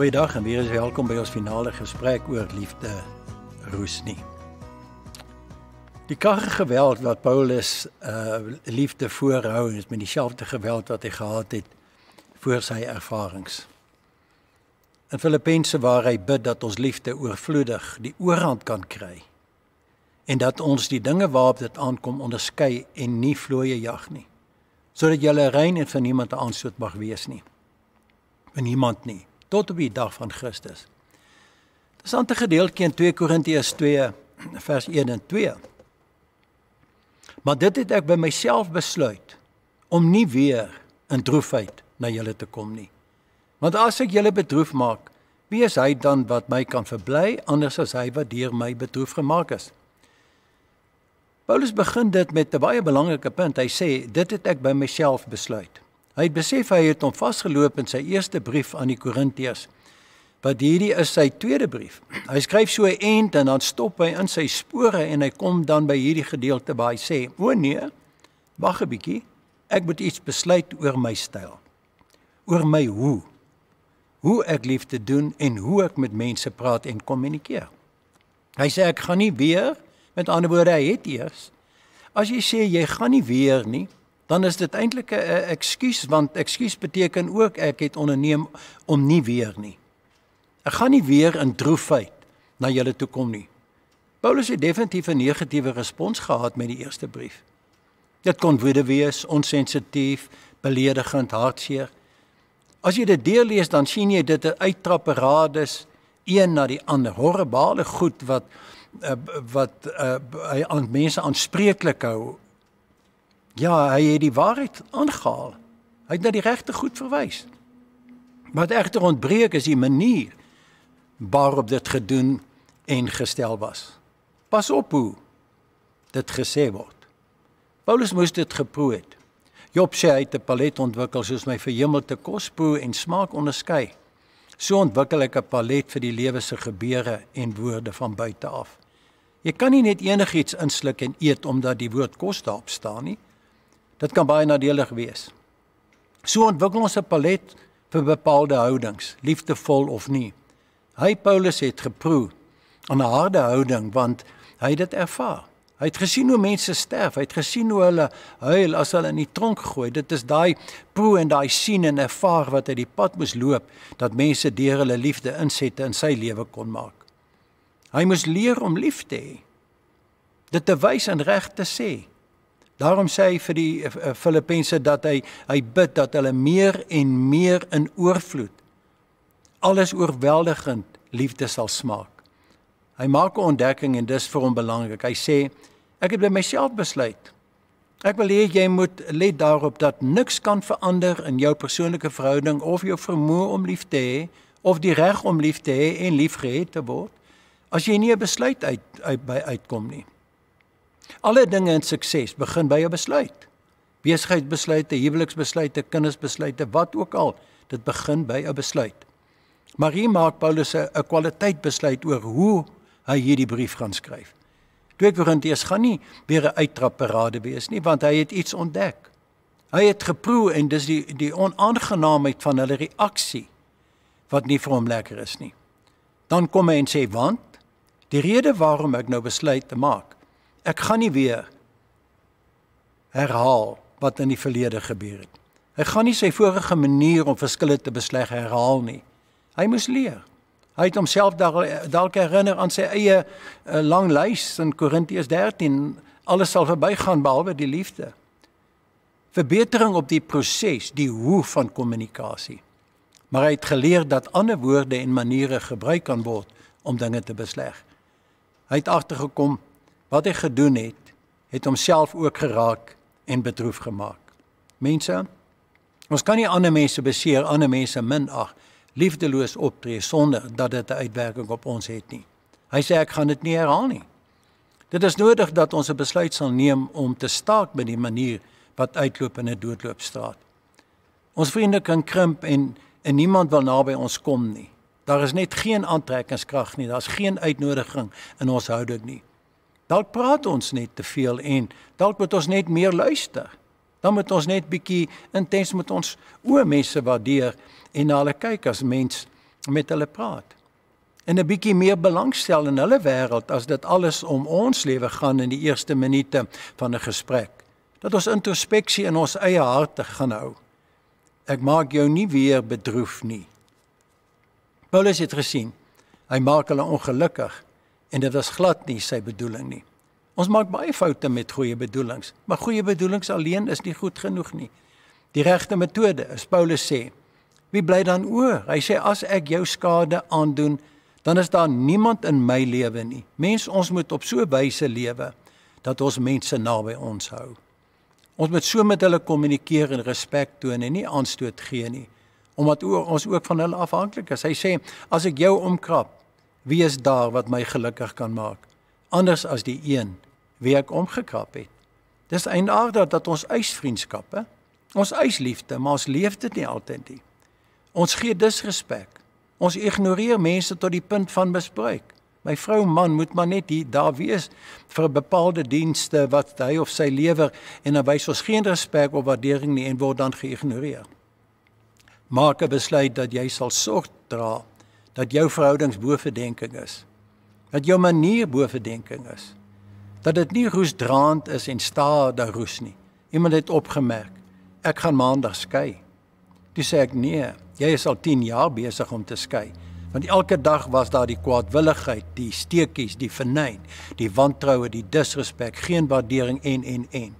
Goeiedag en weer eens welkom by ons finale gesprek oor liefde roes nie. Die karge geweld wat Paulus uh liefde voorhou is met dieselfde geweld wat hy gehad het voor sy ervarings. In Filippense waar hy bid dat ons liefde oorvloedig die oorhand kan kry en dat ons die dinge waarop dit aankom onderskei en nie vloeie jag nie sodat jy rein en van niemand aansoot mag wees nie. Van niemand nie tot op die dag van Christus. Dis aan te gedeelte in 2 Korintiërs 2 vers 1 en 2. Maar dit het ek by myself besluit om nie weer in droefheid na julle te kom nie. Want as ek julle bedroef maak, wie is hy dan wat my kan verbly anders as hy wat deur my bedroef gemaak is? Paulus begin dit met 'n baie belangrike punt. Hy sê dit het ek by myself besluit. Hy het besef hy het hom vasgeloop in sy eerste brief aan die Korintiërs. Wat hierdie is sy tweede brief. Hy skryf so 'n end en dan stop hy in sy spore en hy kom dan by hierdie gedeelte waar hy sê: "O nee, wag 'n bietjie. Ek moet iets besluit oor my styl. Oor my hoe hoe ek liefde doen en hoe ek met mense praat en kommunikeer." Hy sê ek gaan nie weer, met ander woorde, hy het eers as jy sê jy gaan nie weer nie, dan is dit eintlik 'n ekskuus want ekskuus beteken ook ek het onderneem om nie weer nie. Ek gaan nie weer in droefheid na julle toe kom nie. Paulus het definitief 'n negatiewe respons gehad met die eerste brief. Dit kon woede wees, onsensitief, beledigend, hartseer. As jy dit deurlees dan sien jy dit 'n uittrapperades een na die ander horrebale goed wat eh, wat uh, hy aan mense aanspreeklik hou Ja, hy het die waarheid aangehaal. Hy het na die regte goed verwys. Wat egter ontbreek is die manier waarop dit gedoen en gestel was. Pas op hoe dit gesê word. Paulus moes dit geproe het. Job sê hy het 'n palet ontwikkel soos my verhemelde kosproe en smaak onderskei. So ontwikkel ek 'n palet vir die lewe se gebeure en woorde van buite af. Jy kan nie net enigiets insluk en eet omdat die woord kos daarop staan nie dit kan baie nadelig wees. So ontwikkel ons 'n palet vir bepaalde houdings, liefdevol of nie. Hy Paulus het geproe aan 'n harde houding want hy het dit ervaar. Hy het gesien hoe mense sterf, hy het gesien hoe hulle huil as hulle in die tronk gegooi. Dit is daai proe en daai sien en ervaar wat uit die pad moes loop dat mense deur hulle liefde insette in sy lewe kon maak. Hy moes leer om lief te hê. Dit te wys en reg te sê. Daarom sê hy vir die eh, eh, Filippense dat hy hy bid dat hulle meer en meer in oorvloed alles oorweldigend liefde sal smaak. Hy maak 'n ontdekking en dis vir hom belangrik. Hy sê ek het by myself besluit. Ek wil hê jy moet let daarop dat niks kan verander in jou persoonlike verhouding of jou vermoë om lief te hê of die reg om lief te hê en liefgehad te word as jy nie 'n besluit uit, uit by uitkom nie. Alle dinge in sukses begin by 'n besluit. Besigheidsbesluite, huweliksbesluite, kindersbesluite, wat ook al, dit begin by 'n besluit. Marie maak Paulus 'n kwaliteit besluit oor hoe hy hierdie brief gaan skryf. 2 Korintiërs gaan nie weer 'n uittrapparade wees nie, want hy het iets ontdek. Hy het geproe en dis die die onaangenaamheid van hulle reaksie wat nie vir hom lekker is nie. Dan kom hy en sê want die rede waarom ek nou besluit te maak Ek gaan nie weer herhaal wat in die verlede gebeur het. Hy gaan nie sy vorige manier om verskille te besleg herhaal nie. Hy moes leer. Hy het homself dalk herinner aan sy eie eh, lang lys in Korintiërs 13, alles sal verbygaan behalwe die liefde. Verbetering op die proses, die hoe van kommunikasie. Maar hy het geleer dat ander woorde en maniere gebruik kan word om dinge te besleg. Hy het agtergekom wat hy gedoen het, het homself ook geraak en bedroef gemaak. Mense, ons kan nie ander mense beseer, ander mense minag, liefdeloos optree sonder dat dit 'n uitwerking op ons het nie. Hy sê ek gaan dit nie herhaal nie. Dit is nodig dat ons 'n besluit sal neem om te staak met die manier wat uitloop in 'n doodloopstraat. Ons vriende kan krimp en en niemand wil naby ons kom nie. Daar is net geen aantrekkingskrag nie. Daar's geen uitnodiging in ons houding nie. Dalk praat ons net te veel en dalk moet ons net meer luister. Dan moet ons net bietjie intens met ons oë messe waardeer en na hulle kyk as mens met hulle praat. En 'n bietjie meer belangstel in hulle wêreld as dit alles om ons lewe gaan in die eerste minute van 'n gesprek. Dat ons introspeksie in ons eie harte gaan hou. Ek maak jou nie weer bedroef nie. Paulus het gesien. Hy maak hulle ongelukkig en dit was glad nie sy bedoeling nie. Ons maak baie foute met goeie bedoelings, maar goeie bedoelings alleen is nie goed genoeg nie. Die regte metode, as Paulus sê, wie bly dan oor? Hy sê as ek jou skade aandoen, dan is daar niemand in my lewe nie. Mens, ons moet op so 'n wyse lewe dat ons mense naby ons hou. Ons moet so met hulle kommunikeer en respek toon en nie aanstoot gee nie, omdat ons ook van hulle afhanklik is. Hy sê, as ek jou omkrap, Wie is daar wat my gelukkig kan maak anders as die een wie ek omgekrap het? Dis eindaardig dat ons eis vriendskappe, ons eis liefde, maar ons leef dit nie altyd nie. Ons gee disrespek. Ons ignoreer mense tot die punt van misbruik. My vrou man moet maar net hier daar wees vir 'n bepaalde dienste wat hy of sy lewer en dan wys ons geen respek of waardering nie en word dan geïgnoreer. Maak 'n besluit dat jy sal sorg dra dat jou verhoudings bo verdenking is. Dat jou manier bo verdenking is. Dat dit nie roesdraand is en sta daar roes nie. Iemand het opgemerk, ek gaan maandag skei. Toe sê ek nee, jy is al 10 jaar besig om te skei. Want elke dag was daar die kwaadwilligheid, die steekies, die vernyn, die wantroue, die disrespek, geen waardering en en en.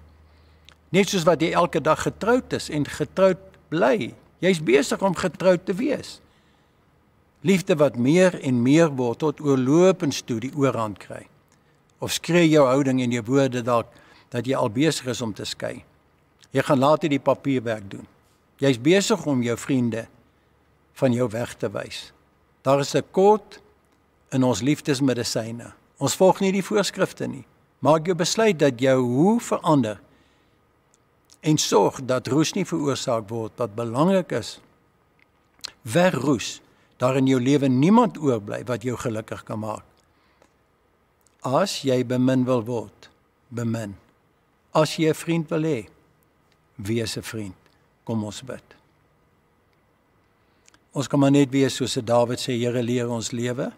Net soos wat jy elke dag getroud is en getroud bly. Jy's besig om getroud te wees. Liefde wat meer en meer word tot oorlopend studie oorhand kry. Of skree jou houding en jou woorde dalk dat jy al besig is om te skei. Jy gaan later die papierwerk doen. Jy's besig om jou vriende van jou weg te wys. Daar is 'n kort in ons liefdesmedisyne. Ons volg nie die voorskrifte nie. Maak jou besluit dat jou hoe verander en sorg dat roes nie veroorsaak word wat belangrik is. Verroes. Weg daar in jou lewe niemand oorbly wat jou gelukkig kan maak. As jy bemin wil word, bemin. As jy 'n vriend wil hê, wees 'n vriend. Kom ons bid. Ons kan maar net wees soos Dawid sê, Here leer ons lewe.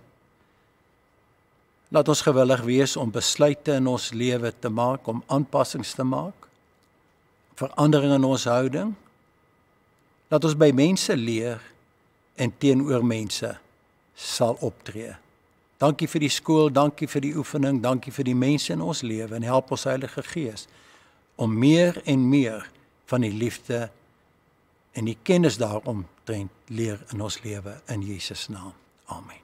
Laat ons gewillig wees om besluite in ons lewe te maak, om aanpassings te maak, veranderinge in ons houding. Laat ons by mense leer en teenoor mense sal optree. Dankie vir die skool, dankie vir die oefening, dankie vir die mense in ons lewe en help ons Heilige Gees om meer en meer van die liefde en die kennis daaromtrent leer in ons lewe in Jesus naam. Amen.